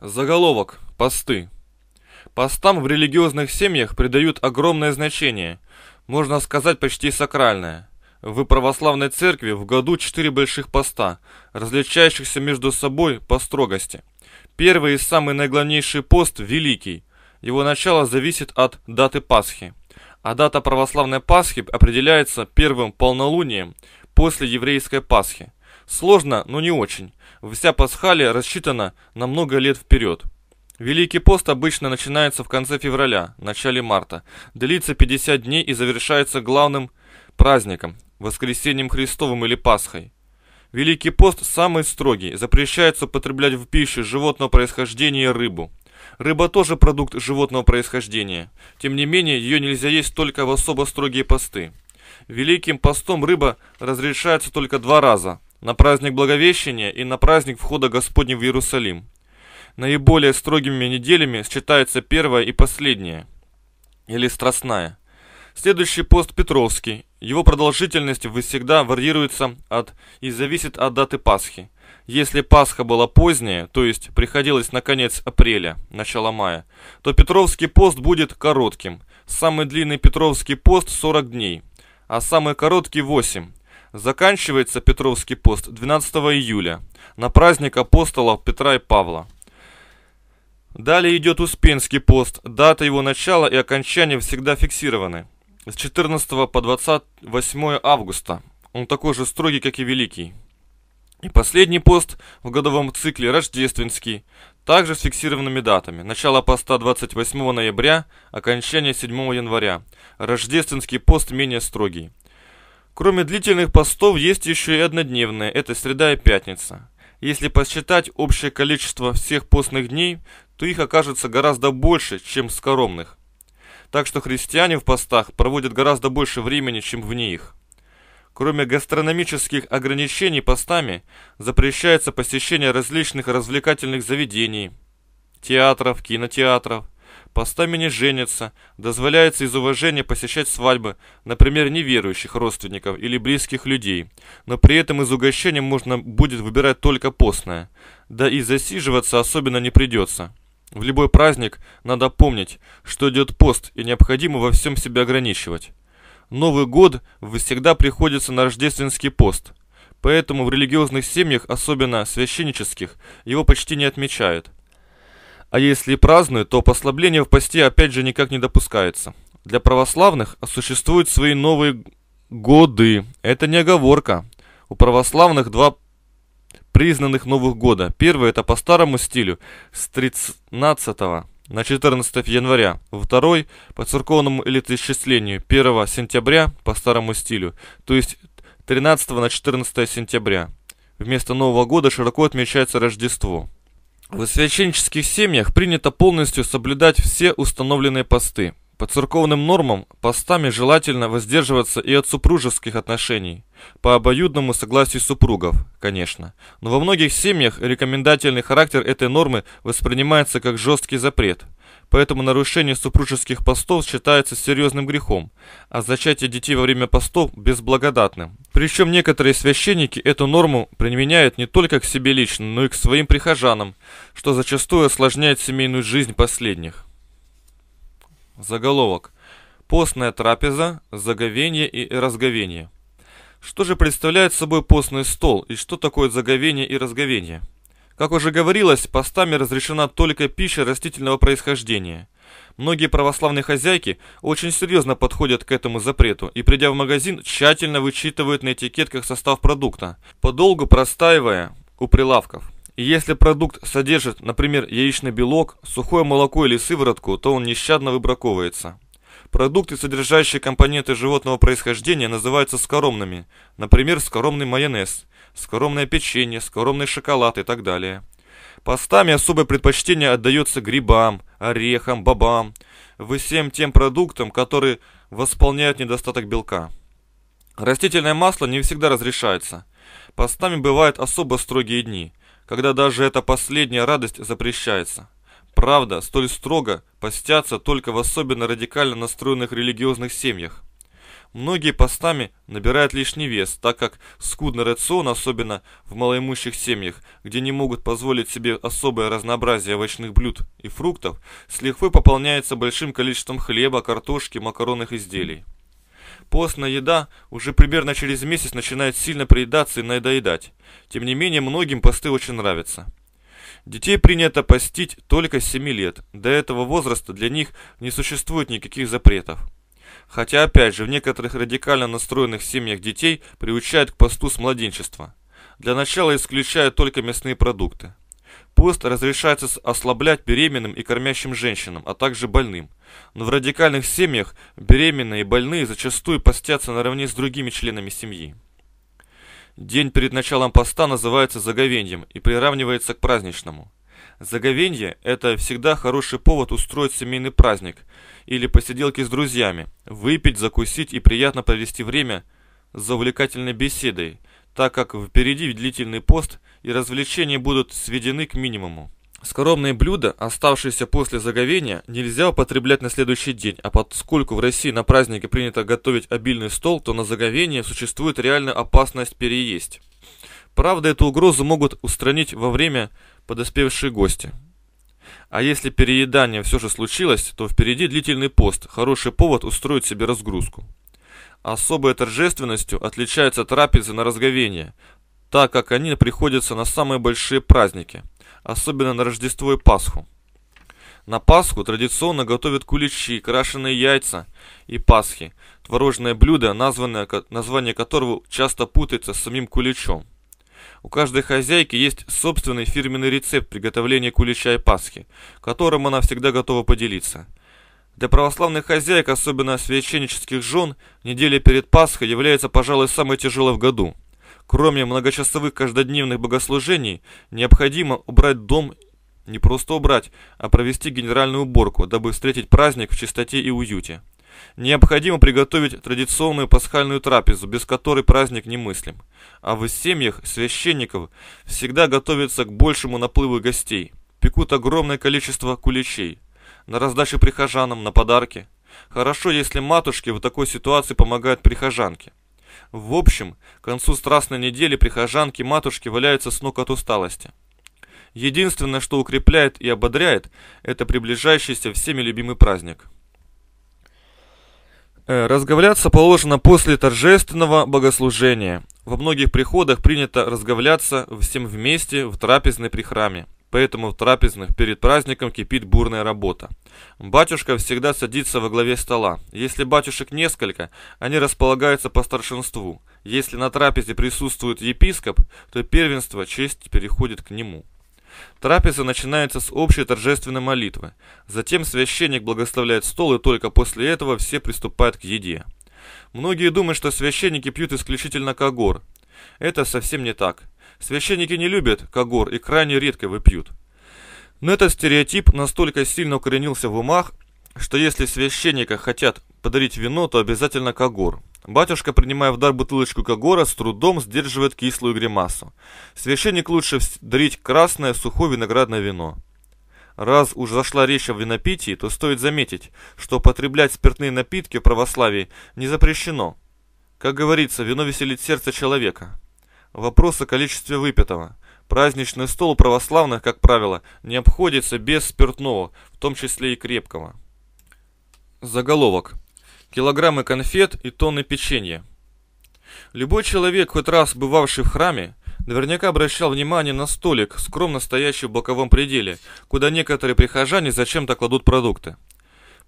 Заголовок. Посты. Постам в религиозных семьях придают огромное значение, можно сказать почти сакральное. В православной церкви в году четыре больших поста, различающихся между собой по строгости. Первый и самый наиглавнейший пост – Великий. Его начало зависит от даты Пасхи. А дата православной Пасхи определяется первым полнолунием после еврейской Пасхи. Сложно, но не очень. Вся пасхалия рассчитана на много лет вперед. Великий пост обычно начинается в конце февраля, начале марта, длится 50 дней и завершается главным праздником – Воскресением Христовым или Пасхой. Великий пост самый строгий, запрещается употреблять в пищу животного происхождения рыбу. Рыба тоже продукт животного происхождения, тем не менее ее нельзя есть только в особо строгие посты. Великим постом рыба разрешается только два раза – на праздник Благовещения и на праздник входа Господня в Иерусалим. Наиболее строгими неделями считается первая и последняя, или Страстная. Следующий пост Петровский. Его продолжительность всегда варьируется от и зависит от даты Пасхи. Если Пасха была поздняя, то есть приходилась на конец апреля, начало мая, то Петровский пост будет коротким. Самый длинный Петровский пост 40 дней, а самый короткий 8. Заканчивается Петровский пост 12 июля, на праздник апостолов Петра и Павла. Далее идет Успенский пост, дата его начала и окончания всегда фиксированы. С 14 по 28 августа. Он такой же строгий, как и Великий. И последний пост в годовом цикле Рождественский, также с фиксированными датами. Начало поста 28 ноября, окончание 7 января. Рождественский пост менее строгий. Кроме длительных постов есть еще и однодневные, это среда и пятница. Если посчитать общее количество всех постных дней, то их окажется гораздо больше, чем скоромных. Так что христиане в постах проводят гораздо больше времени, чем вне их. Кроме гастрономических ограничений постами, запрещается посещение различных развлекательных заведений, театров, кинотеатров – Постами не женятся, дозволяется из уважения посещать свадьбы, например, неверующих родственников или близких людей, но при этом из угощения можно будет выбирать только постное, да и засиживаться особенно не придется. В любой праздник надо помнить, что идет пост и необходимо во всем себя ограничивать. Новый год всегда приходится на рождественский пост, поэтому в религиозных семьях, особенно священнических, его почти не отмечают. А если и празднуют, то послабление в посте опять же никак не допускается. Для православных существуют свои новые годы. Это не оговорка. У православных два признанных новых года. Первый это по старому стилю с 13 на 14 января, второй по церковному летоисчислению 1 сентября по старому стилю, то есть 13 на 14 сентября. Вместо Нового года широко отмечается Рождество. В священнических семьях принято полностью соблюдать все установленные посты. По церковным нормам постами желательно воздерживаться и от супружеских отношений, по обоюдному согласию супругов, конечно. Но во многих семьях рекомендательный характер этой нормы воспринимается как жесткий запрет – Поэтому нарушение супружеских постов считается серьезным грехом, а зачатие детей во время постов – безблагодатным. Причем некоторые священники эту норму применяют не только к себе лично, но и к своим прихожанам, что зачастую осложняет семейную жизнь последних. Заголовок. Постная трапеза, заговение и разговение. Что же представляет собой постный стол и что такое заговение и разговение? Как уже говорилось, постами разрешена только пища растительного происхождения. Многие православные хозяйки очень серьезно подходят к этому запрету и, придя в магазин, тщательно вычитывают на этикетках состав продукта, подолгу простаивая у прилавков. И если продукт содержит, например, яичный белок, сухое молоко или сыворотку, то он нещадно выбраковывается. Продукты, содержащие компоненты животного происхождения, называются скоромными, например, скоромный майонез – скромное печенье, скоромный шоколад и так далее. Постами особое предпочтение отдается грибам, орехам, бобам, всем тем продуктам, которые восполняют недостаток белка. Растительное масло не всегда разрешается. Постами бывают особо строгие дни, когда даже эта последняя радость запрещается. Правда, столь строго постятся только в особенно радикально настроенных религиозных семьях. Многие постами набирают лишний вес, так как скудный рацион, особенно в малоимущих семьях, где не могут позволить себе особое разнообразие овощных блюд и фруктов, с лихвой пополняется большим количеством хлеба, картошки, макаронных изделий. Постная еда уже примерно через месяц начинает сильно приедаться и надоедать. Тем не менее, многим посты очень нравятся. Детей принято постить только с 7 лет. До этого возраста для них не существует никаких запретов. Хотя, опять же, в некоторых радикально настроенных семьях детей приучают к посту с младенчества. Для начала исключают только мясные продукты. Пост разрешается ослаблять беременным и кормящим женщинам, а также больным. Но в радикальных семьях беременные и больные зачастую постятся наравне с другими членами семьи. День перед началом поста называется заговеньем и приравнивается к праздничному. Заговенье – это всегда хороший повод устроить семейный праздник или посиделки с друзьями, выпить, закусить и приятно провести время за увлекательной беседой, так как впереди длительный пост и развлечения будут сведены к минимуму. Скоромные блюда, оставшиеся после заговения, нельзя употреблять на следующий день, а поскольку в России на празднике принято готовить обильный стол, то на заговение существует реальная опасность переесть. Правда, эту угрозу могут устранить во время подоспевшие гости. А если переедание все же случилось, то впереди длительный пост, хороший повод устроить себе разгрузку. Особой торжественностью отличаются трапезы на разговение, так как они приходятся на самые большие праздники, особенно на Рождество и Пасху. На Пасху традиционно готовят куличи, крашеные яйца и пасхи, творожное блюдо, названное, название которого часто путается с самим куличом. У каждой хозяйки есть собственный фирменный рецепт приготовления кулича и пасхи, которым она всегда готова поделиться. Для православных хозяек, особенно священнических жен, неделя перед Пасхой является, пожалуй, самой тяжелой в году. Кроме многочасовых каждодневных богослужений, необходимо убрать дом не просто убрать, а провести генеральную уборку, дабы встретить праздник в чистоте и уюте. Необходимо приготовить традиционную пасхальную трапезу, без которой праздник немыслим. А в семьях священников всегда готовятся к большему наплыву гостей. Пекут огромное количество куличей. На раздачу прихожанам, на подарки. Хорошо, если матушки в такой ситуации помогают прихожанки. В общем, к концу страстной недели прихожанки матушки валяются с ног от усталости. Единственное, что укрепляет и ободряет, это приближающийся всеми любимый праздник – Э, разговляться положено после торжественного богослужения. Во многих приходах принято разговляться всем вместе в трапезной при храме. Поэтому в трапезных перед праздником кипит бурная работа. Батюшка всегда садится во главе стола. Если батюшек несколько, они располагаются по старшинству. Если на трапезе присутствует епископ, то первенство честь переходит к нему. Трапеза начинается с общей торжественной молитвы. Затем священник благословляет стол, и только после этого все приступают к еде. Многие думают, что священники пьют исключительно когор. Это совсем не так. Священники не любят когор и крайне редко выпьют. Но этот стереотип настолько сильно укоренился в умах, что если священника хотят подарить вино, то обязательно когор. Батюшка, принимая в дар бутылочку когора, с трудом сдерживает кислую гримасу. Священник лучше дарить красное сухое виноградное вино. Раз уж зашла речь о винопитии, то стоит заметить, что потреблять спиртные напитки в православии не запрещено. Как говорится, вино веселит сердце человека. Вопрос о количестве выпитого. Праздничный стол у православных, как правило, не обходится без спиртного, в том числе и крепкого. Заголовок килограммы конфет и тонны печенья. Любой человек, хоть раз бывавший в храме, наверняка обращал внимание на столик, скромно стоящий в боковом пределе, куда некоторые прихожане зачем-то кладут продукты.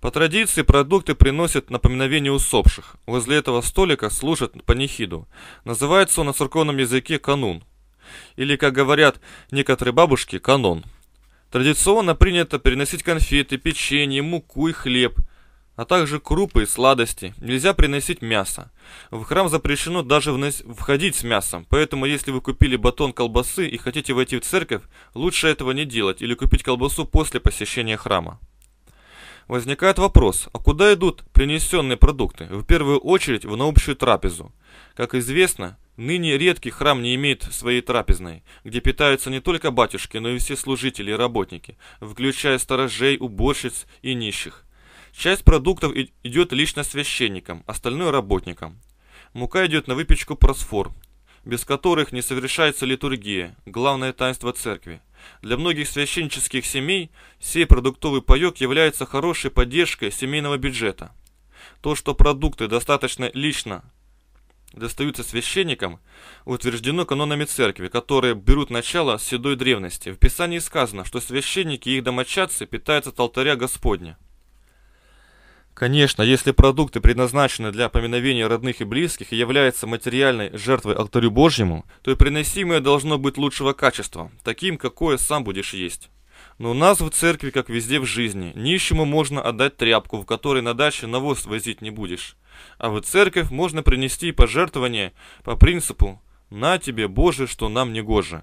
По традиции продукты приносят напоминовение усопших. Возле этого столика служат панихиду. Называется он на церковном языке канун. Или, как говорят некоторые бабушки, канон. Традиционно принято переносить конфеты, печенье, муку и хлеб – а также крупы и сладости. Нельзя приносить мясо. В храм запрещено даже входить с мясом, поэтому если вы купили батон колбасы и хотите войти в церковь, лучше этого не делать или купить колбасу после посещения храма. Возникает вопрос, а куда идут принесенные продукты? В первую очередь в наобщую трапезу. Как известно, ныне редкий храм не имеет своей трапезной, где питаются не только батюшки, но и все служители и работники, включая сторожей, уборщиц и нищих. Часть продуктов идет лично священникам, остальное работникам. Мука идет на выпечку просфор, без которых не совершается литургия, главное таинство церкви. Для многих священнических семей сей продуктовый паек является хорошей поддержкой семейного бюджета. То, что продукты достаточно лично достаются священникам, утверждено канонами церкви, которые берут начало с седой древности. В Писании сказано, что священники и их домочадцы питаются от алтаря Господня. Конечно, если продукты предназначены для поминовения родных и близких и являются материальной жертвой алтарю Божьему, то и приносимое должно быть лучшего качества, таким, какое сам будешь есть. Но у нас в церкви, как везде в жизни, нищему можно отдать тряпку, в которой на даче навоз возить не будешь. А в церковь можно принести пожертвование по принципу «на тебе, Боже, что нам не гоже».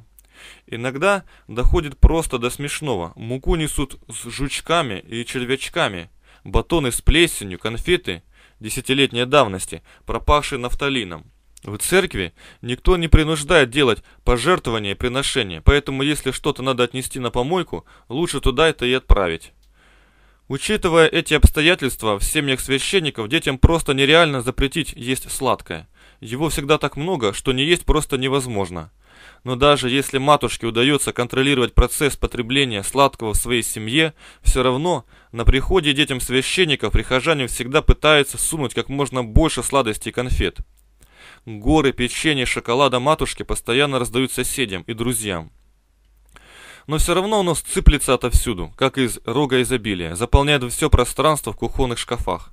Иногда доходит просто до смешного. Муку несут с жучками и червячками – батоны с плесенью, конфеты десятилетней давности, пропавшие нафталином. В церкви никто не принуждает делать пожертвования и приношения, поэтому если что-то надо отнести на помойку, лучше туда это и отправить. Учитывая эти обстоятельства, в семьях священников детям просто нереально запретить есть сладкое. Его всегда так много, что не есть просто невозможно – но даже если матушке удается контролировать процесс потребления сладкого в своей семье, все равно на приходе детям священников прихожане всегда пытаются сунуть как можно больше сладостей и конфет. Горы печенья и шоколада матушки постоянно раздают соседям и друзьям. Но все равно оно сцыплется отовсюду, как из рога изобилия, заполняет все пространство в кухонных шкафах.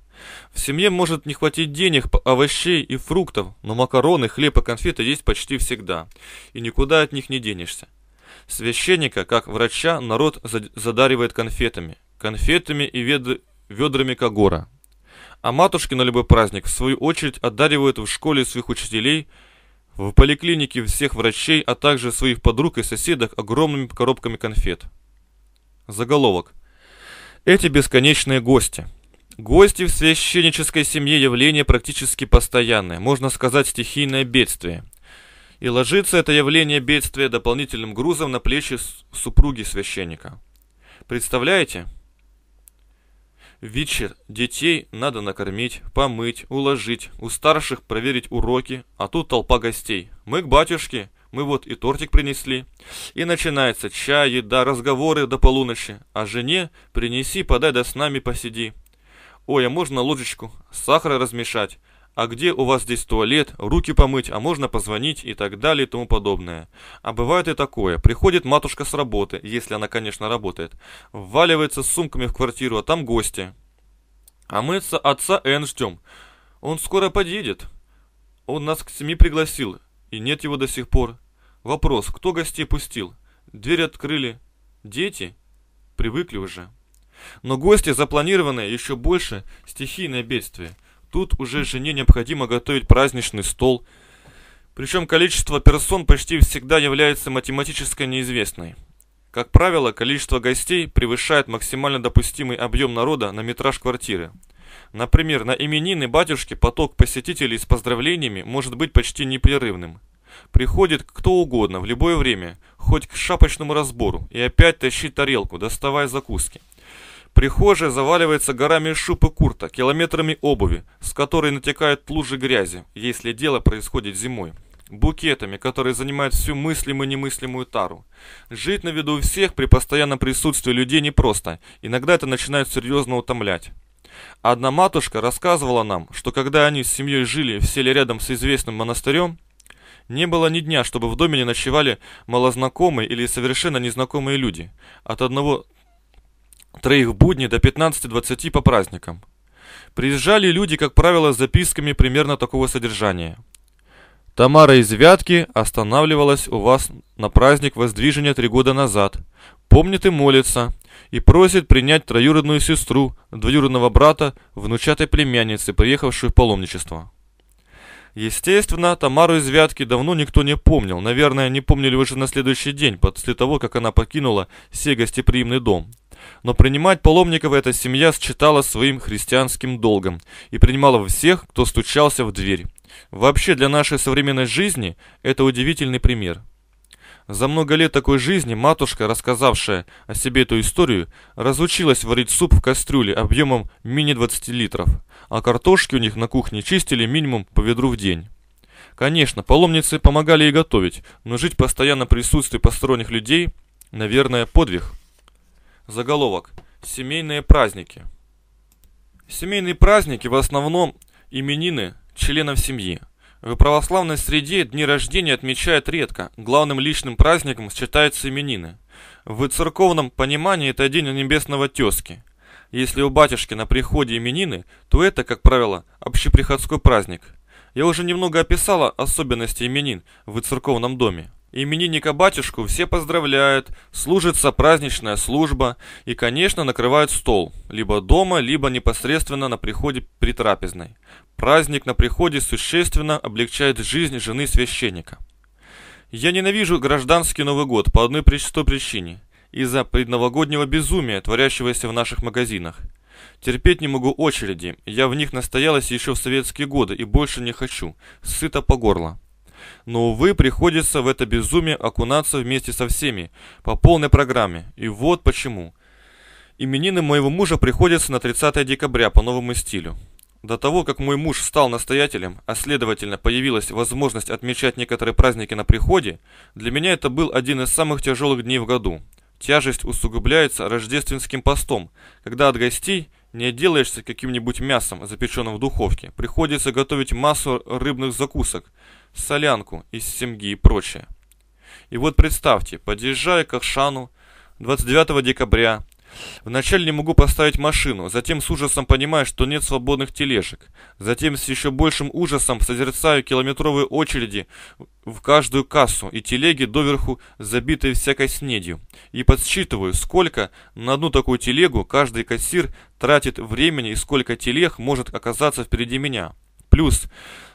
В семье может не хватить денег, овощей и фруктов, но макароны, хлеб и конфеты есть почти всегда, и никуда от них не денешься. Священника, как врача, народ задаривает конфетами, конфетами и вед... ведрами кагора, А матушки на любой праздник, в свою очередь, отдаривают в школе своих учителей, в поликлинике всех врачей, а также своих подруг и соседок огромными коробками конфет. Заголовок. Эти бесконечные гости – Гости в священнической семье явление практически постоянное, можно сказать стихийное бедствие. И ложится это явление бедствия дополнительным грузом на плечи супруги священника. Представляете? Вечер детей надо накормить, помыть, уложить, у старших проверить уроки, а тут толпа гостей. Мы к батюшке, мы вот и тортик принесли. И начинается чай, еда, разговоры до полуночи, а жене принеси, подай да с нами посиди. Ой, а можно ложечку? сахара размешать? А где у вас здесь туалет? Руки помыть? А можно позвонить? И так далее и тому подобное. А бывает и такое. Приходит матушка с работы, если она, конечно, работает. Вваливается с сумками в квартиру, а там гости. А мы отца Н ждем. Он скоро подъедет. Он нас к семи пригласил, и нет его до сих пор. Вопрос, кто гостей пустил? Дверь открыли. Дети? Привыкли уже. Но гости запланированное еще больше стихийное бедствие. Тут уже жене необходимо готовить праздничный стол. Причем количество персон почти всегда является математически неизвестной. Как правило, количество гостей превышает максимально допустимый объем народа на метраж квартиры. Например, на именины батюшки поток посетителей с поздравлениями может быть почти непрерывным. Приходит кто угодно в любое время, хоть к шапочному разбору, и опять тащит тарелку, доставая закуски – Прихожая заваливается горами шуб и курта, километрами обуви, с которой натекают лужи грязи, если дело происходит зимой. Букетами, которые занимают всю мыслимую и немыслимую тару. Жить на виду у всех при постоянном присутствии людей непросто, иногда это начинает серьезно утомлять. Одна матушка рассказывала нам, что когда они с семьей жили в селе рядом с известным монастырем, не было ни дня, чтобы в доме не ночевали малознакомые или совершенно незнакомые люди. От одного троих будни до 15-20 по праздникам. Приезжали люди, как правило, с записками примерно такого содержания. Тамара из Вятки останавливалась у вас на праздник воздвижения три года назад. Помнит и молится, и просит принять троюродную сестру, двоюродного брата, внучатой племянницы, приехавшую в паломничество. Естественно, Тамару из Вятки давно никто не помнил. Наверное, не помнили уже на следующий день, после того, как она покинула все гостеприимный дом – но принимать паломников эта семья считала своим христианским долгом и принимала всех, кто стучался в дверь. Вообще для нашей современной жизни это удивительный пример. За много лет такой жизни матушка, рассказавшая о себе эту историю, разучилась варить суп в кастрюле объемом мини-20 литров, а картошки у них на кухне чистили минимум по ведру в день. Конечно, паломницы помогали ей готовить, но жить постоянно в присутствии посторонних людей, наверное, подвиг – Заголовок. Семейные праздники. Семейные праздники в основном именины членов семьи. В православной среде дни рождения отмечают редко, главным личным праздником считаются именины. В церковном понимании это день небесного тезки. Если у батюшки на приходе именины, то это, как правило, общеприходской праздник. Я уже немного описала особенности именин в церковном доме. Именинника батюшку все поздравляют, служится праздничная служба и, конечно, накрывают стол, либо дома, либо непосредственно на приходе при трапезной. Праздник на приходе существенно облегчает жизнь жены священника. Я ненавижу гражданский Новый год по одной простой причине – из-за предновогоднего безумия, творящегося в наших магазинах. Терпеть не могу очереди, я в них настоялась еще в советские годы и больше не хочу, сыто по горло. Но, увы, приходится в это безумие окунаться вместе со всеми, по полной программе. И вот почему. Именины моего мужа приходятся на 30 декабря по новому стилю. До того, как мой муж стал настоятелем, а следовательно появилась возможность отмечать некоторые праздники на приходе, для меня это был один из самых тяжелых дней в году. Тяжесть усугубляется рождественским постом, когда от гостей – не отделаешься каким-нибудь мясом, запеченным в духовке. Приходится готовить массу рыбных закусок, солянку из семги и прочее. И вот представьте, подъезжая к Ахшану 29 декабря Вначале не могу поставить машину, затем с ужасом понимаю, что нет свободных тележек. Затем с еще большим ужасом созерцаю километровые очереди в каждую кассу и телеги доверху забитые всякой снедью. И подсчитываю, сколько на одну такую телегу каждый кассир тратит времени и сколько телег может оказаться впереди меня. Плюс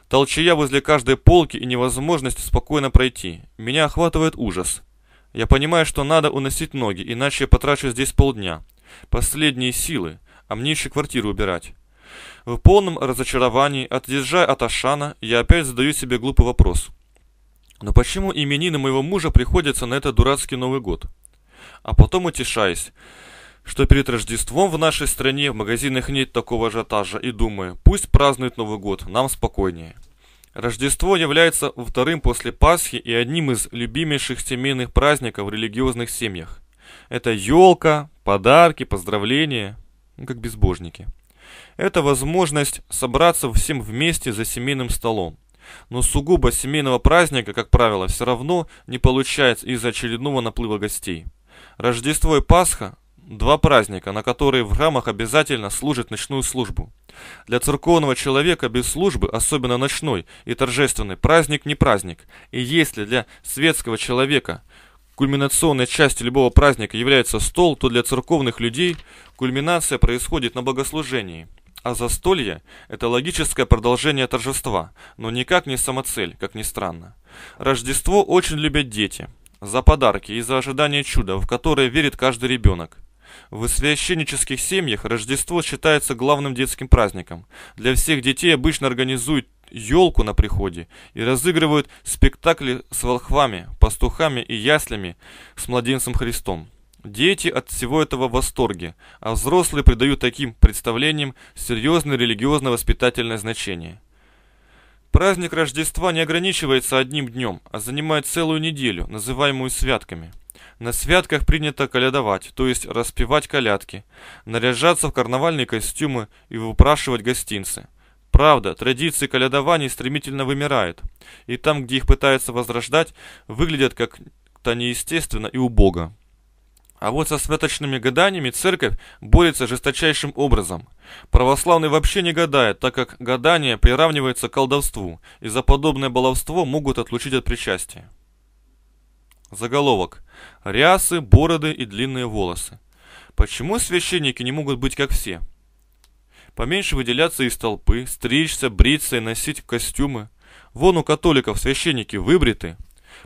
толчая возле каждой полки и невозможность спокойно пройти. Меня охватывает ужас. Я понимаю, что надо уносить ноги, иначе я потрачу здесь полдня. Последние силы, а мне еще квартиру убирать. В полном разочаровании, отъезжая от Ашана, я опять задаю себе глупый вопрос. Но почему именины моего мужа приходятся на этот дурацкий Новый год? А потом утешаясь, что перед Рождеством в нашей стране в магазинах нет такого ажиотажа и думаю, пусть празднует Новый год, нам спокойнее. Рождество является вторым после Пасхи и одним из любимейших семейных праздников в религиозных семьях. Это елка, подарки, поздравления, ну, как безбожники. Это возможность собраться всем вместе за семейным столом. Но сугубо семейного праздника, как правило, все равно не получается из-за очередного наплыва гостей. Рождество и Пасха – два праздника, на которые в храмах обязательно служат ночную службу. Для церковного человека без службы, особенно ночной и торжественный, праздник не праздник. И если для светского человека кульминационной частью любого праздника является стол, то для церковных людей кульминация происходит на богослужении. А застолье – это логическое продолжение торжества, но никак не самоцель, как ни странно. Рождество очень любят дети. За подарки и за ожидание чуда, в которое верит каждый ребенок – в священнических семьях Рождество считается главным детским праздником. Для всех детей обычно организуют елку на приходе и разыгрывают спектакли с волхвами, пастухами и яслями с младенцем Христом. Дети от всего этого в восторге, а взрослые придают таким представлениям серьезное религиозно-воспитательное значение. Праздник Рождества не ограничивается одним днем, а занимает целую неделю, называемую святками – на святках принято колядовать, то есть распевать колядки, наряжаться в карнавальные костюмы и выпрашивать гостинцы. Правда, традиции колядований стремительно вымирают, и там, где их пытаются возрождать, выглядят как-то неестественно и убого. А вот со святочными гаданиями церковь борется жесточайшим образом. Православные вообще не гадают, так как гадание приравнивается к колдовству, и за подобное баловство могут отлучить от причастия. Заголовок. Рясы, бороды и длинные волосы. Почему священники не могут быть как все? Поменьше выделяться из толпы, стричься, бриться и носить костюмы. Вон у католиков священники выбриты,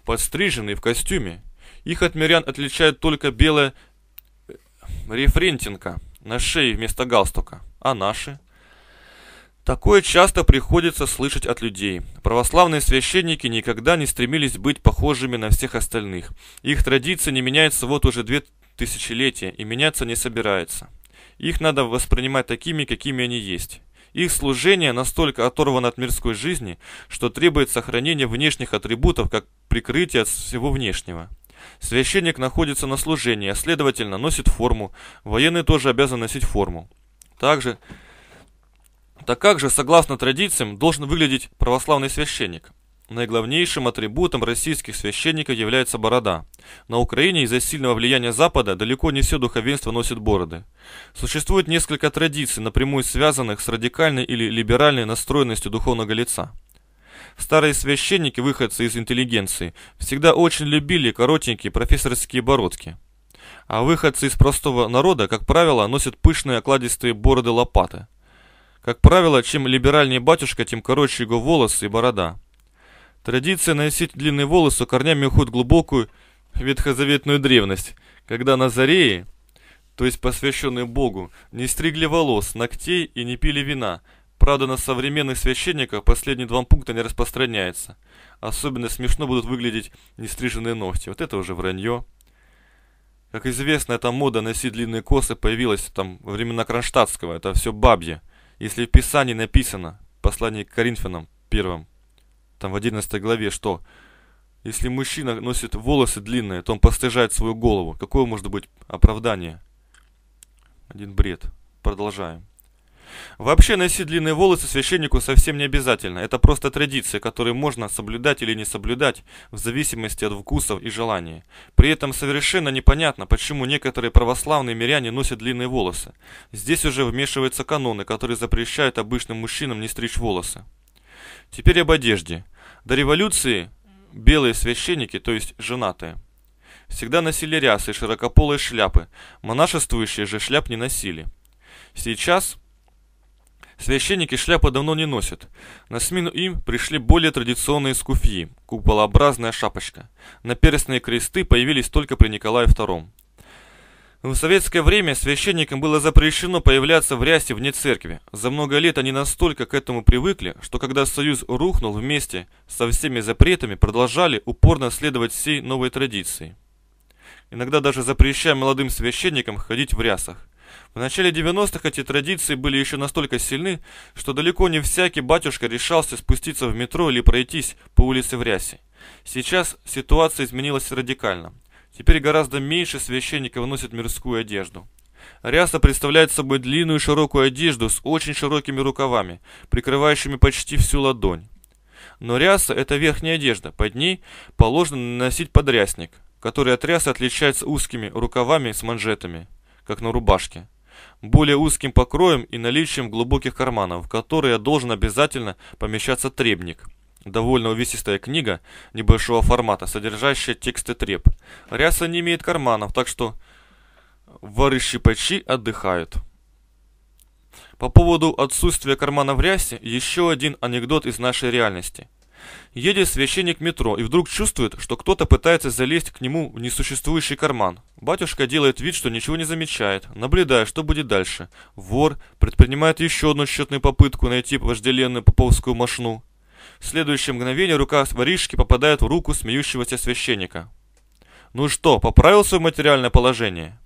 подстриженные в костюме. Их от мирян отличает только белая э, рефрентинка на шее вместо галстука. А наши – Такое часто приходится слышать от людей. Православные священники никогда не стремились быть похожими на всех остальных. Их традиции не меняются вот уже две тысячелетия и меняться не собираются. Их надо воспринимать такими, какими они есть. Их служение настолько оторвано от мирской жизни, что требует сохранения внешних атрибутов как прикрытие от всего внешнего. Священник находится на служении, а следовательно носит форму. Военные тоже обязаны носить форму. Также так как же, согласно традициям, должен выглядеть православный священник? Наиглавнейшим атрибутом российских священников является борода. На Украине из-за сильного влияния Запада далеко не все духовенство носит бороды. Существует несколько традиций, напрямую связанных с радикальной или либеральной настроенностью духовного лица. Старые священники, выходцы из интеллигенции, всегда очень любили коротенькие профессорские бородки. А выходцы из простого народа, как правило, носят пышные окладистые бороды-лопаты – как правило, чем либеральнее батюшка, тем короче его волосы и борода. Традиция носить длинные волосы корнями уходит в глубокую ветхозаветную древность, когда Назареи, то есть посвященные Богу, не стригли волос, ногтей и не пили вина. Правда, на современных священниках последние два пункта не распространяются. Особенно смешно будут выглядеть нестриженные ногти. Вот это уже вранье. Как известно, эта мода носить длинные косы появилась там времена Кронштадтского. Это все бабье. Если в Писании написано, послание к Коринфянам, первым, там в 11 главе, что если мужчина носит волосы длинные, то он постыжает свою голову. Какое может быть оправдание? Один бред. Продолжаем. Вообще носить длинные волосы священнику совсем не обязательно. Это просто традиция, которую можно соблюдать или не соблюдать, в зависимости от вкусов и желаний. При этом совершенно непонятно, почему некоторые православные миряне носят длинные волосы. Здесь уже вмешиваются каноны, которые запрещают обычным мужчинам не стричь волосы. Теперь об одежде. До революции белые священники, то есть женатые, всегда носили рясы и широкополые шляпы, монашествующие же шляп не носили. Сейчас Священники шляпы давно не носят. На смену им пришли более традиционные скуфьи, куполообразная шапочка. Наперстные кресты появились только при Николае II. В советское время священникам было запрещено появляться в рясе вне церкви. За много лет они настолько к этому привыкли, что когда союз рухнул вместе со всеми запретами, продолжали упорно следовать всей новой традиции. Иногда даже запрещая молодым священникам ходить в рясах. В начале 90-х эти традиции были еще настолько сильны, что далеко не всякий батюшка решался спуститься в метро или пройтись по улице в рясе. Сейчас ситуация изменилась радикально. Теперь гораздо меньше священников носят мирскую одежду. Ряса представляет собой длинную широкую одежду с очень широкими рукавами, прикрывающими почти всю ладонь. Но ряса – это верхняя одежда, под ней положено наносить подрясник, который от рясы отличается узкими рукавами с манжетами как на рубашке, более узким покроем и наличием глубоких карманов, в которые должен обязательно помещаться требник. Довольно увесистая книга небольшого формата, содержащая тексты треп. Ряса не имеет карманов, так что воры-щипачи отдыхают. По поводу отсутствия кармана в рясе, еще один анекдот из нашей реальности. Едет священник метро и вдруг чувствует, что кто-то пытается залезть к нему в несуществующий карман. Батюшка делает вид, что ничего не замечает, наблюдая, что будет дальше. Вор предпринимает еще одну счетную попытку найти вожделенную поповскую машну. В следующее мгновение рука воришки попадает в руку смеющегося священника. Ну что, поправил свое материальное положение?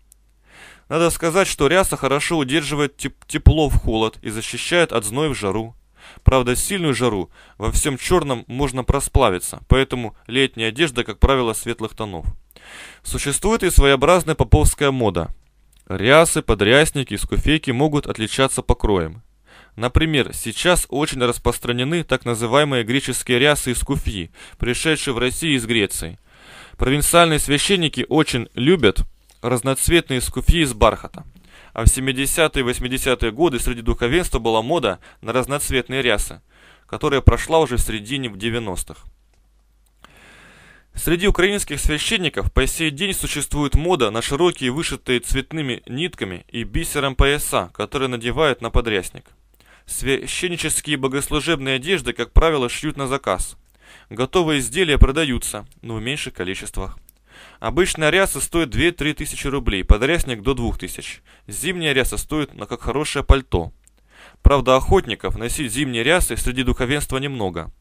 Надо сказать, что ряса хорошо удерживает теп тепло в холод и защищает от зноя в жару. Правда, сильную жару во всем черном можно просплавиться, поэтому летняя одежда, как правило, светлых тонов. Существует и своеобразная поповская мода. Рясы, подрясники и скуфейки могут отличаться по кроям. Например, сейчас очень распространены так называемые греческие рясы и скуфьи, пришедшие в Россию из Греции. Провинциальные священники очень любят разноцветные скуфьи из бархата. А в 70-е и 80-е годы среди духовенства была мода на разноцветные рясы, которая прошла уже в середине 90-х. Среди украинских священников по сей день существует мода на широкие вышитые цветными нитками и бисером пояса, которые надевают на подрясник. Священнические богослужебные одежды, как правило, шьют на заказ. Готовые изделия продаются, но в меньших количествах. Обычная ряса стоит 2-3 тысячи рублей, подрясник до 2 тысяч. Зимняя ряса стоит, на как хорошее пальто. Правда, охотников носить зимние рясы среди духовенства немного.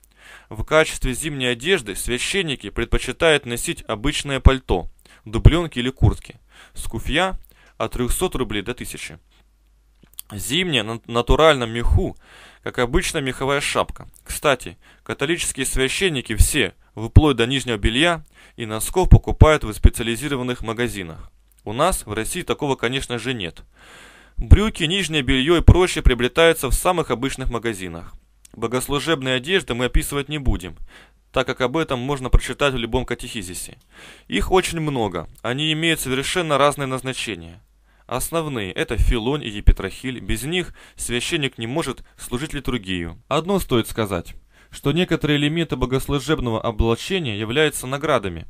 В качестве зимней одежды священники предпочитают носить обычное пальто, дубленки или куртки. скуфья от 300 рублей до 1000. Зимняя на натуральном меху как обычно, меховая шапка. Кстати, католические священники все, вплоть до нижнего белья и носков, покупают в специализированных магазинах. У нас в России такого, конечно же, нет. Брюки, нижнее белье и прочее приобретаются в самых обычных магазинах. Богослужебные одежды мы описывать не будем, так как об этом можно прочитать в любом катехизисе. Их очень много, они имеют совершенно разные назначения. Основные – это филон и Епитрахиль, без них священник не может служить литургию. Одно стоит сказать, что некоторые элементы богослужебного облачения являются наградами,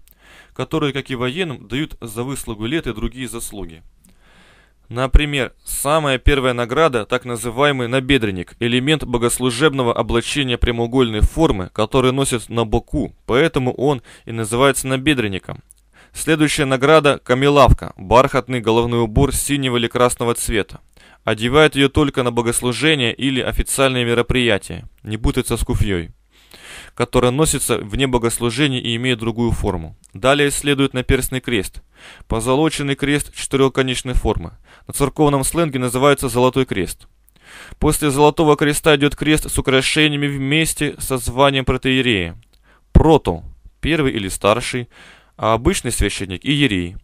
которые, как и военным, дают за выслугу лет и другие заслуги. Например, самая первая награда – так называемый набедренник, элемент богослужебного облачения прямоугольной формы, который носит на боку, поэтому он и называется набедренником – Следующая награда – камелавка, бархатный головной убор синего или красного цвета. Одевают ее только на богослужения или официальные мероприятия, не путаться с куфьей, которая носится вне богослужений и имеет другую форму. Далее следует наперстный крест, позолоченный крест четырехконечной формы. На церковном сленге называется «золотой крест». После золотого креста идет крест с украшениями вместе со званием протеерея. Прото — первый или старший – а обычный священник – иерей.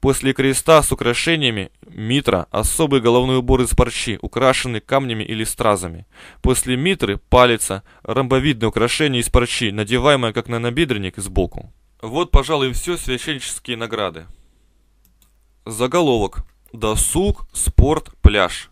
После креста с украшениями митра – особый головной убор из парчи, украшенный камнями или стразами. После митры – палица, ромбовидное украшение из парчи, надеваемое как на набедренник сбоку. Вот, пожалуй, все священнические награды. Заголовок. Досуг, спорт, пляж.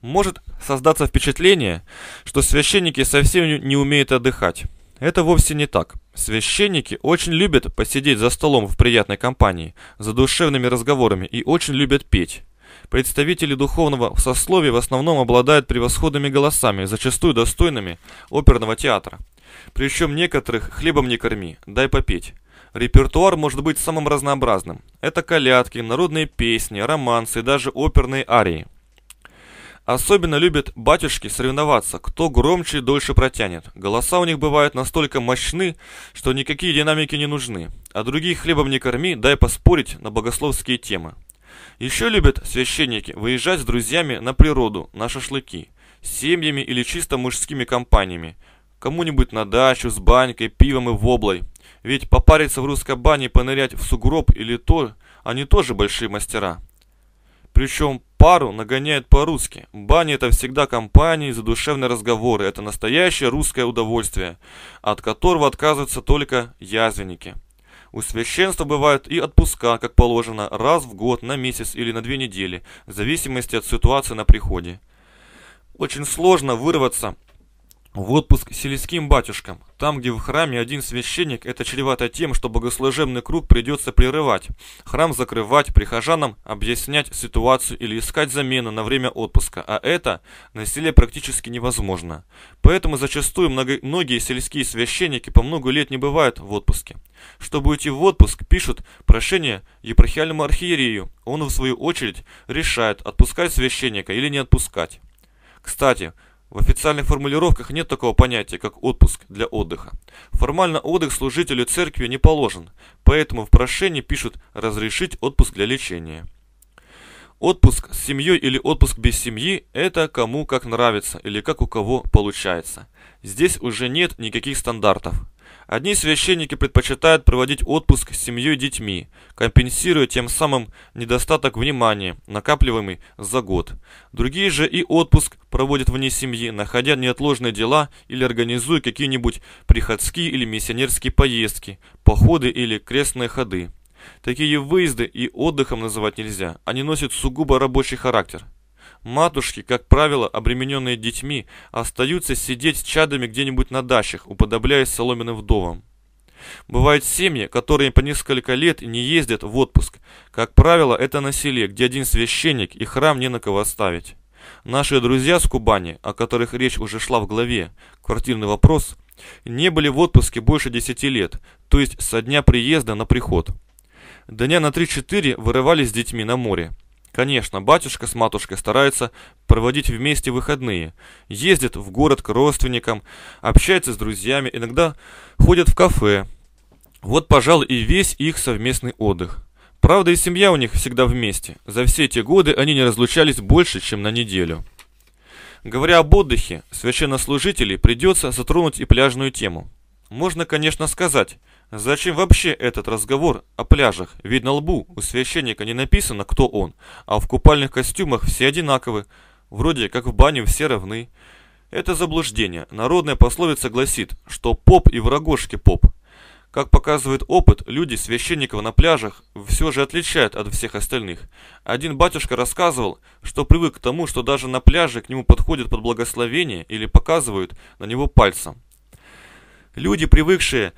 Может создаться впечатление, что священники совсем не умеют отдыхать. Это вовсе не так. Священники очень любят посидеть за столом в приятной компании, за душевными разговорами и очень любят петь. Представители духовного сословия в основном обладают превосходными голосами, зачастую достойными оперного театра. Причем некоторых хлебом не корми, дай попеть. Репертуар может быть самым разнообразным. Это колядки, народные песни, романсы и даже оперные арии – Особенно любят батюшки соревноваться, кто громче и дольше протянет. Голоса у них бывают настолько мощны, что никакие динамики не нужны. А других хлебом не корми, дай поспорить на богословские темы. Еще любят священники выезжать с друзьями на природу, на шашлыки, с семьями или чисто мужскими компаниями. Кому-нибудь на дачу с банькой, пивом и воблой. Ведь попариться в русской бане и понырять в сугроб или то, они тоже большие мастера. Причем пару нагоняет по-русски. Бани это всегда компании, за душевные разговоры. Это настоящее русское удовольствие, от которого отказываются только язвенники. У священства бывают и отпуска, как положено, раз в год, на месяц или на две недели, в зависимости от ситуации на приходе. Очень сложно вырваться в отпуск сельским батюшкам, там, где в храме один священник, это чревато тем, что богослужебный круг придется прерывать, храм закрывать, прихожанам объяснять ситуацию или искать замену на время отпуска, а это на селе практически невозможно. Поэтому зачастую много, многие сельские священники по много лет не бывают в отпуске. Чтобы уйти в отпуск, пишут прошение епархиальному архиерею, он в свою очередь решает, отпускать священника или не отпускать. Кстати, в официальных формулировках нет такого понятия, как отпуск для отдыха. Формально отдых служителю церкви не положен, поэтому в прошении пишут «разрешить отпуск для лечения». Отпуск с семьей или отпуск без семьи – это кому как нравится или как у кого получается. Здесь уже нет никаких стандартов. Одни священники предпочитают проводить отпуск с семьей и детьми, компенсируя тем самым недостаток внимания, накапливаемый за год. Другие же и отпуск проводят вне семьи, находя неотложные дела или организуя какие-нибудь приходские или миссионерские поездки, походы или крестные ходы. Такие выезды и отдыхом называть нельзя, они носят сугубо рабочий характер – Матушки, как правило, обремененные детьми, остаются сидеть с чадами где-нибудь на дачах, уподобляясь соломенным вдовам. Бывают семьи, которые по несколько лет не ездят в отпуск. Как правило, это на селе, где один священник и храм не на кого ставить. Наши друзья с Кубани, о которых речь уже шла в главе «Квартирный вопрос», не были в отпуске больше 10 лет, то есть со дня приезда на приход. Дня на 3-4 вырывались с детьми на море. Конечно, батюшка с матушкой стараются проводить вместе выходные. Ездят в город к родственникам, общаются с друзьями, иногда ходят в кафе. Вот, пожалуй, и весь их совместный отдых. Правда, и семья у них всегда вместе. За все эти годы они не разлучались больше, чем на неделю. Говоря об отдыхе, священнослужителей придется затронуть и пляжную тему. Можно, конечно, сказать, Зачем вообще этот разговор о пляжах? Ведь на лбу у священника не написано, кто он, а в купальных костюмах все одинаковы, вроде как в бане все равны. Это заблуждение. Народная пословица гласит, что поп и врагошки поп. Как показывает опыт, люди священников на пляжах все же отличают от всех остальных. Один батюшка рассказывал, что привык к тому, что даже на пляже к нему подходят под благословение или показывают на него пальцем. Люди, привыкшие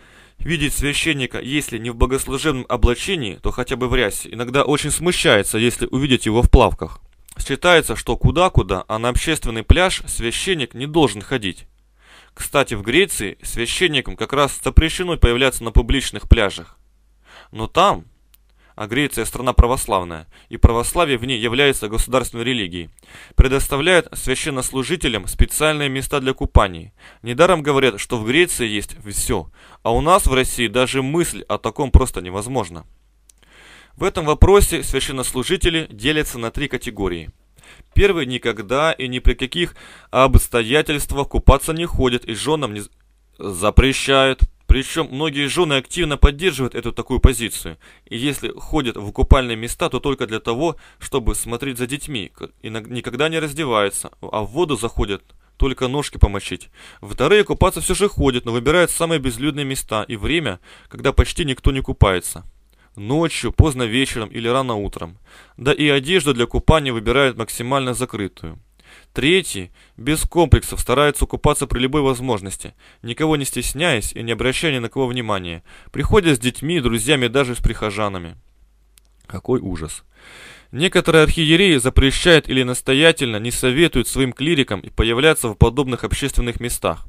Видеть священника, если не в богослужебном облачении, то хотя бы в рясе, иногда очень смущается, если увидеть его в плавках. Считается, что куда-куда, а на общественный пляж священник не должен ходить. Кстати, в Греции священникам как раз запрещено появляться на публичных пляжах. Но там, а Греция страна православная, и православие в ней является государственной религией, предоставляет священнослужителям специальные места для купаний. Недаром говорят, что в Греции есть все, а у нас в России даже мысль о таком просто невозможна. В этом вопросе священнослужители делятся на три категории. Первый никогда и ни при каких обстоятельствах купаться не ходит и женам не запрещают. Причем многие жены активно поддерживают эту такую позицию, и если ходят в купальные места, то только для того, чтобы смотреть за детьми, и никогда не раздеваются, а в воду заходят только ножки помочить. Вторые купаться все же ходят, но выбирают самые безлюдные места и время, когда почти никто не купается. Ночью, поздно вечером или рано утром. Да и одежду для купания выбирают максимально закрытую. Третий без комплексов старается укупаться при любой возможности, никого не стесняясь и не обращая ни на кого внимания, приходя с детьми, друзьями, даже с прихожанами. Какой ужас. Некоторые архиереи запрещают или настоятельно не советуют своим клирикам и появляться в подобных общественных местах.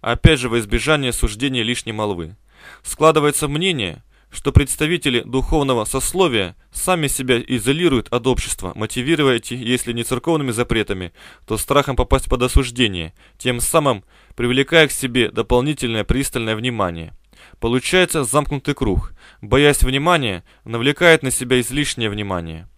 Опять же, во избежание суждения лишней молвы. Складывается мнение – что представители духовного сословия сами себя изолируют от общества, мотивируя эти, если не церковными запретами, то страхом попасть под осуждение, тем самым привлекая к себе дополнительное пристальное внимание. Получается замкнутый круг. Боясь внимания, навлекает на себя излишнее внимание.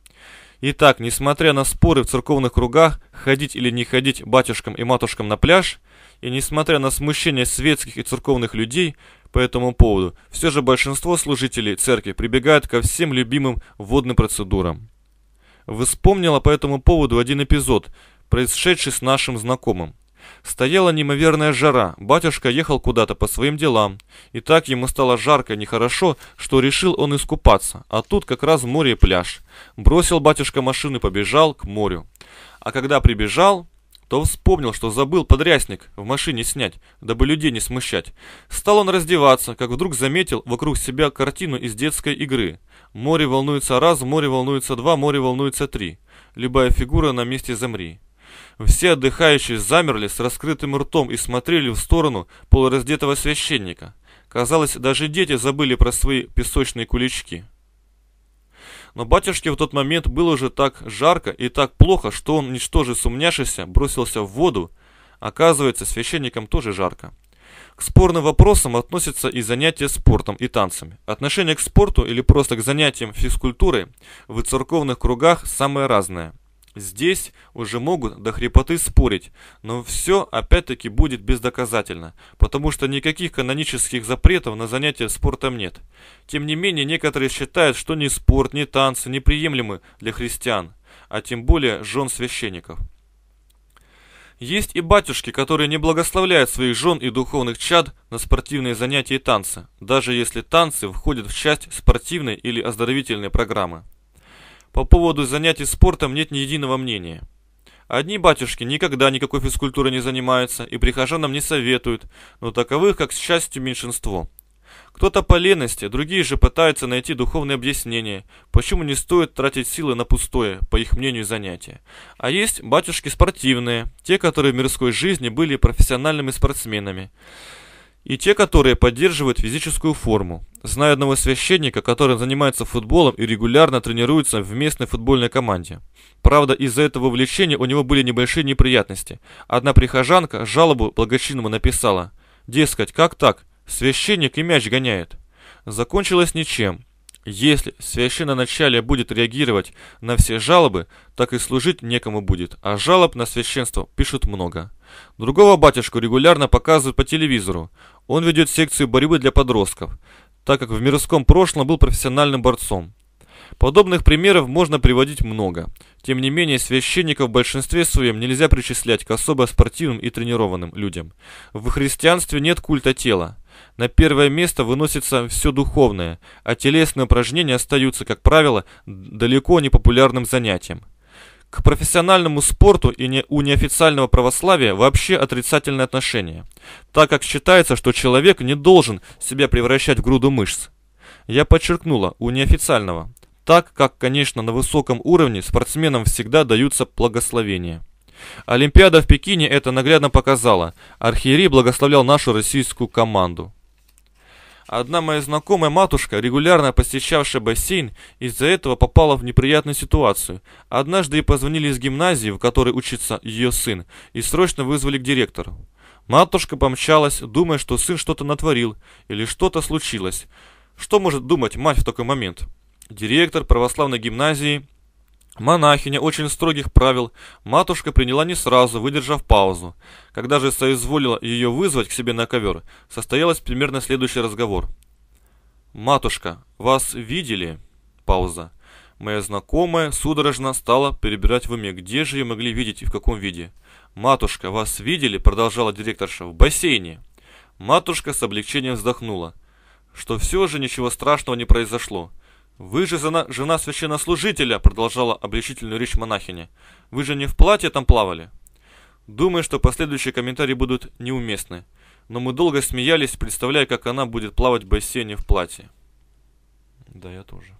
Итак, несмотря на споры в церковных кругах, ходить или не ходить батюшкам и матушкам на пляж, и несмотря на смущение светских и церковных людей, по этому поводу, все же большинство служителей церкви прибегают ко всем любимым водным процедурам. Вспомнила по этому поводу один эпизод, происшедший с нашим знакомым. Стояла неимоверная жара, батюшка ехал куда-то по своим делам, и так ему стало жарко и нехорошо, что решил он искупаться, а тут как раз море и пляж. Бросил батюшка машину и побежал к морю. А когда прибежал, то вспомнил, что забыл подрясник в машине снять, дабы людей не смущать. Стал он раздеваться, как вдруг заметил вокруг себя картину из детской игры. Море волнуется раз, море волнуется два, море волнуется три. Любая фигура на месте замри. Все отдыхающие замерли с раскрытым ртом и смотрели в сторону полураздетого священника. Казалось, даже дети забыли про свои песочные кулички. Но батюшке в тот момент было уже так жарко и так плохо, что он, ничтоже сумняшися, бросился в воду. Оказывается, священникам тоже жарко. К спорным вопросам относятся и занятия спортом и танцами. Отношение к спорту или просто к занятиям физкультурой в церковных кругах самое разное – Здесь уже могут до хрипоты спорить, но все опять-таки будет бездоказательно, потому что никаких канонических запретов на занятия спортом нет. Тем не менее, некоторые считают, что ни спорт, ни танцы неприемлемы для христиан, а тем более жен священников. Есть и батюшки, которые не благословляют своих жен и духовных чад на спортивные занятия и танцы, даже если танцы входят в часть спортивной или оздоровительной программы. По поводу занятий спортом нет ни единого мнения. Одни батюшки никогда никакой физкультурой не занимаются и прихожанам не советуют, но таковых, как с счастью, меньшинство. Кто-то по лености, другие же пытаются найти духовное объяснение, почему не стоит тратить силы на пустое, по их мнению, занятие. А есть батюшки спортивные, те, которые в мирской жизни были профессиональными спортсменами, и те, которые поддерживают физическую форму. Знаю одного священника, который занимается футболом и регулярно тренируется в местной футбольной команде. Правда, из-за этого увлечения у него были небольшие неприятности. Одна прихожанка жалобу благочинному написала. Дескать, как так? Священник и мяч гоняет. Закончилось ничем. Если священноначалие будет реагировать на все жалобы, так и служить некому будет, а жалоб на священство пишут много. Другого батюшку регулярно показывают по телевизору. Он ведет секцию борьбы для подростков так как в мирском прошлом был профессиональным борцом. Подобных примеров можно приводить много. Тем не менее, священников в большинстве своем нельзя причислять к особо спортивным и тренированным людям. В христианстве нет культа тела. На первое место выносится все духовное, а телесные упражнения остаются, как правило, далеко не популярным занятием. К профессиональному спорту и не, у неофициального православия вообще отрицательное отношение, так как считается, что человек не должен себя превращать в груду мышц. Я подчеркнула, у неофициального, так как, конечно, на высоком уровне спортсменам всегда даются благословения. Олимпиада в Пекине это наглядно показала. Архиерей благословлял нашу российскую команду. Одна моя знакомая матушка, регулярно посещавшая бассейн, из-за этого попала в неприятную ситуацию. Однажды ей позвонили из гимназии, в которой учится ее сын, и срочно вызвали к директору. Матушка помчалась, думая, что сын что-то натворил или что-то случилось. Что может думать мать в такой момент? Директор православной гимназии Монахиня очень строгих правил матушка приняла не сразу, выдержав паузу. Когда же соизволила ее вызвать к себе на ковер, состоялось примерно следующий разговор. «Матушка, вас видели?» Пауза. Моя знакомая судорожно стала перебирать в уме, где же ее могли видеть и в каком виде. «Матушка, вас видели?» – продолжала директорша. «В бассейне!» Матушка с облегчением вздохнула, что все же ничего страшного не произошло – «Вы же зана, жена священнослужителя!» — продолжала обличительную речь монахиня. «Вы же не в платье там плавали?» Думаю, что последующие комментарии будут неуместны, но мы долго смеялись, представляя, как она будет плавать в бассейне в платье. Да, я тоже.